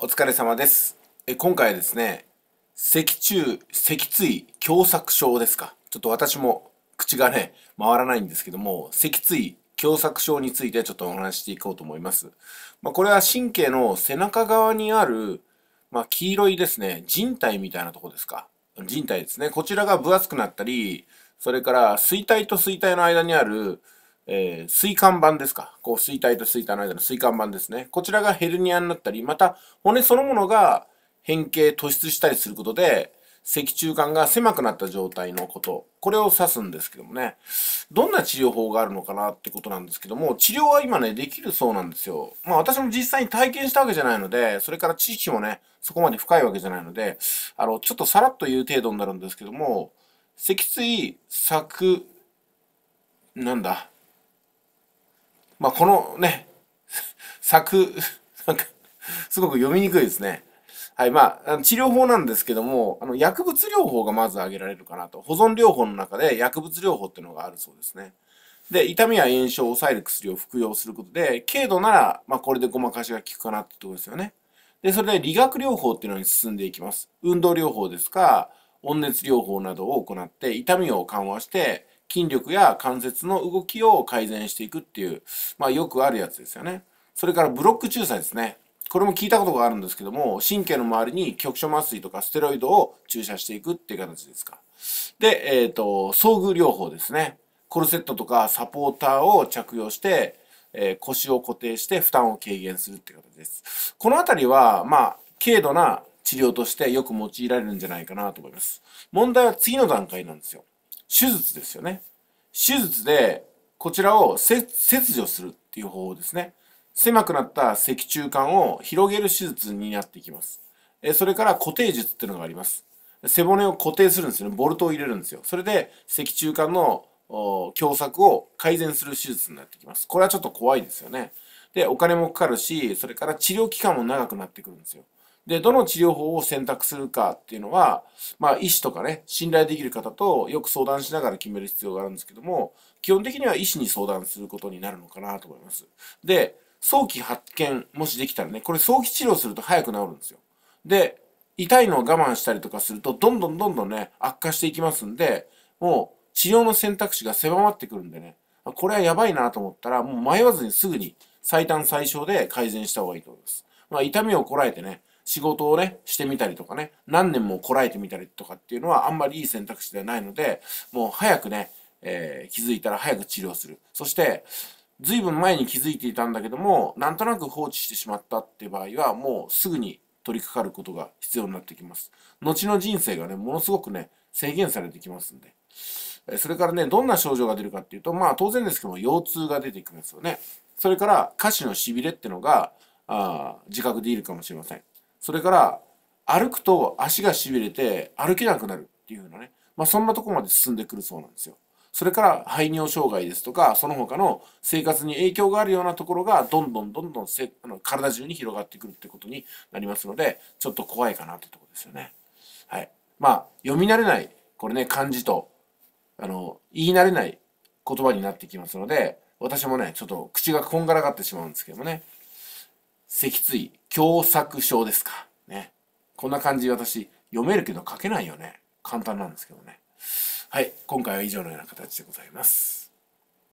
お疲れ様です。え今回はですね、脊柱、脊椎狭窄症ですか。ちょっと私も口がね、回らないんですけども、脊椎狭窄症についてちょっとお話していこうと思います。まあ、これは神経の背中側にある、まあ、黄色いですね、人体みたいなとこですか。人体ですね。こちらが分厚くなったり、それから水体と水体の間にある、えー、水管板ですか。こう、水体と水体の間の水管板ですね。こちらがヘルニアになったり、また骨そのものが変形突出したりすることで、脊柱管が狭くなった状態のこと、これを指すんですけどもね、どんな治療法があるのかなってことなんですけども、治療は今ね、できるそうなんですよ。まあ私も実際に体験したわけじゃないので、それから知識もね、そこまで深いわけじゃないので、あの、ちょっとさらっと言う程度になるんですけども、脊椎削、なんだ、まあ、このね、作、なんか、すごく読みにくいですね。はい、まあ、治療法なんですけども、あの、薬物療法がまず挙げられるかなと。保存療法の中で薬物療法っていうのがあるそうですね。で、痛みや炎症を抑える薬を服用することで、軽度なら、まあ、これでごまかしが効くかなってとこですよね。で、それで理学療法っていうのに進んでいきます。運動療法ですか、温熱療法などを行って、痛みを緩和して、筋力や関節の動きを改善していくっていう、まあ、よくあるやつですよね。それからブロック仲裁ですね。これも聞いたことがあるんですけども、神経の周りに局所麻酔とかステロイドを注射していくっていう形ですか。で、えっ、ー、と、遭遇療法ですね。コルセットとかサポーターを着用して、えー、腰を固定して負担を軽減するって形です。この辺りは、まあ、軽度な治療としてよく用いられるんじゃないかなと思います。問題は次の段階なんですよ。手術ですよね。手術でこちらを切除するっていう方法ですね。狭くなった脊柱管を広げる手術になっていきます。それから固定術っていうのがあります。背骨を固定するんですよね。ボルトを入れるんですよ。それで脊柱管の狭窄を改善する手術になってきます。これはちょっと怖いですよね。で、お金もかかるし、それから治療期間も長くなってくるんですよ。で、どの治療法を選択するかっていうのは、まあ、医師とかね、信頼できる方とよく相談しながら決める必要があるんですけども、基本的には医師に相談することになるのかなと思います。で、早期発見、もしできたらね、これ早期治療すると早く治るんですよ。で、痛いのを我慢したりとかすると、どんどんどんどんね、悪化していきますんで、もう治療の選択肢が狭まってくるんでね、これはやばいなと思ったら、もう迷わずにすぐに最短最小で改善した方がいいと思います。まあ、痛みをこらえてね、仕事をね、してみたりとかね、何年もこらえてみたりとかっていうのはあんまりいい選択肢ではないので、もう早くね、えー、気づいたら早く治療する。そして、ずいぶん前に気づいていたんだけども、なんとなく放置してしまったっていう場合は、もうすぐに取り掛かることが必要になってきます。後の人生がね、ものすごくね、制限されてきますんで。それからね、どんな症状が出るかっていうと、まあ当然ですけども、腰痛が出てきますよね。それから、下肢のしびれってのが、あ自覚でいるかもしれません。それから歩くと足がしびれて歩けなくなるっていうようなね、まあ、そんなとこまで進んでくるそうなんですよ。それから排尿障害ですとかその他の生活に影響があるようなところがどんどんどんどんせあの体中に広がってくるってことになりますのでちょっと怖いかなってとこですよね。はい、まあ読み慣れないこれね漢字とあの言い慣れない言葉になってきますので私もねちょっと口がこんがらがってしまうんですけどもね脊椎狭作症ですか。ね。こんな感じ私、読めるけど書けないよね。簡単なんですけどね。はい。今回は以上のような形でございます。